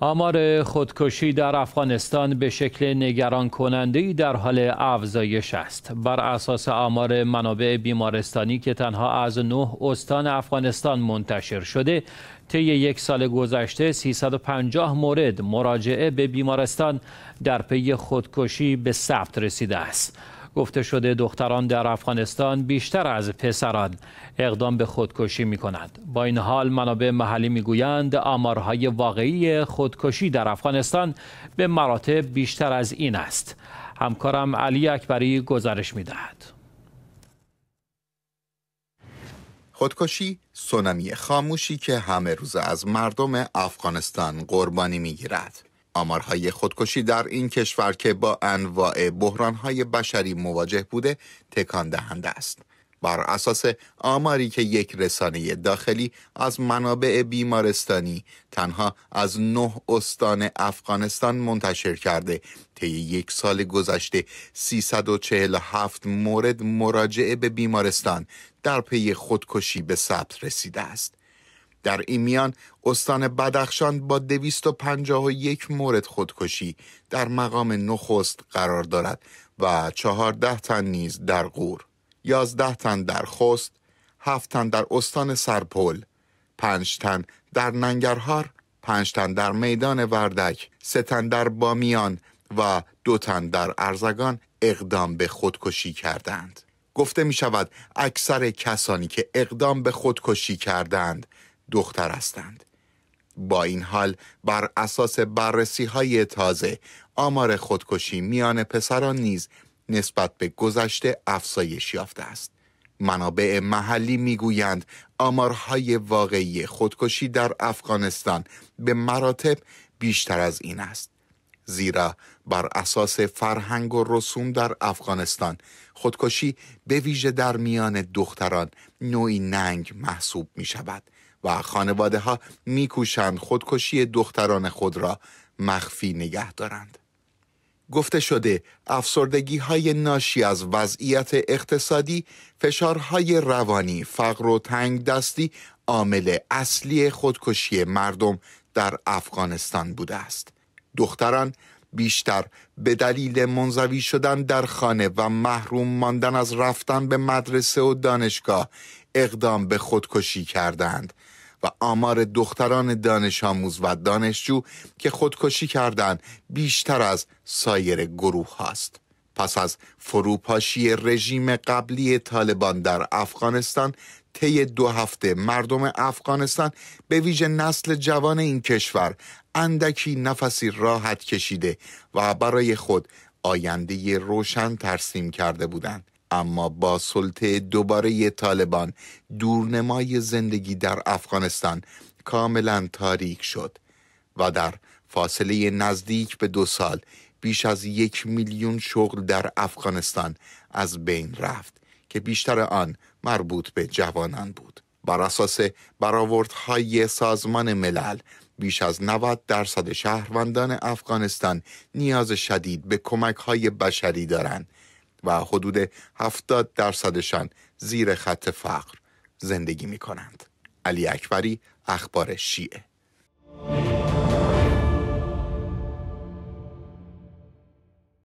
آمار خودکشی در افغانستان به شکل نگران کننده در حال افزایش است. بر اساس آمار منابع بیمارستانی که تنها از نه استان افغانستان منتشر شده، طی یک سال گذشته 350 مورد مراجعه به بیمارستان در پی خودکشی به ثبت رسیده است. گفته شده دختران در افغانستان بیشتر از پسران اقدام به خودکشی می کنند. با این حال منابع محلی می گویند آمارهای واقعی خودکشی در افغانستان به مراتب بیشتر از این است. همکارم علی اکبری گزارش می دهد. خودکشی سونمی خاموشی که همه روز از مردم افغانستان قربانی می گیرد. آمارهای خودکشی در این کشور که با انواع بحرانهای بشری مواجه بوده تکان دهنده است. بر اساس آماری که یک رسانه داخلی از منابع بیمارستانی تنها از نه استان افغانستان منتشر کرده طی یک سال گذشته 347 مورد مراجعه به بیمارستان در پی خودکشی به ثبت رسیده است در این میان استان بدخشان با 251 مورد خودکشی در مقام نخست قرار دارد و 14 تن نیز در غور 11 تن در خست 7 تن در استان سرپل 5 تن در ننگرهار 5 تن در میدان وردک 3 تن در بامیان و 2 تن در ارزگان اقدام به خودکشی کردند گفته می شود اکثر کسانی که اقدام به خودکشی کردند دختر هستند با این حال بر اساس بررسی های تازه آمار خودکشی میان پسران نیز نسبت به گذشته افزایش یافته است منابع محلی میگویند آمارهای واقعی خودکشی در افغانستان به مراتب بیشتر از این است زیرا بر اساس فرهنگ و رسوم در افغانستان خودکشی به ویژه در میان دختران نوعی ننگ محسوب می شود و خانواده ها میکوشند خودکشی دختران خود را مخفی نگه دارند. گفته شده افسردگی های ناشی از وضعیت اقتصادی، فشارهای روانی، فقر و تنگ دستی عامل اصلی خودکشی مردم در افغانستان بوده است. دختران بیشتر به دلیل منزوی شدن در خانه و محروم ماندن از رفتن به مدرسه و دانشگاه اقدام به خودکشی کردند و آمار دختران دانش آموز و دانشجو که خودکشی کردند بیشتر از سایر گروه هاست. پس از فروپاشی رژیم قبلی طالبان در افغانستان طی دو هفته مردم افغانستان به ویژه نسل جوان این کشور اندکی نفسی راحت کشیده و برای خود آینده روشن ترسیم کرده بودند اما با سلطه دوباره طالبان دورنمای زندگی در افغانستان کاملا تاریک شد و در فاصله نزدیک به دو سال بیش از یک میلیون شغل در افغانستان از بین رفت که بیشتر آن مربوط به جوانان بود بر اساس برآوردهای سازمان ملل بیش از 90 درصد شهروندان افغانستان نیاز شدید به کمک های بشری دارند و حدود 70 درصدشان زیر خط فقر زندگی می کنند. علی اکبری اخبار شیعه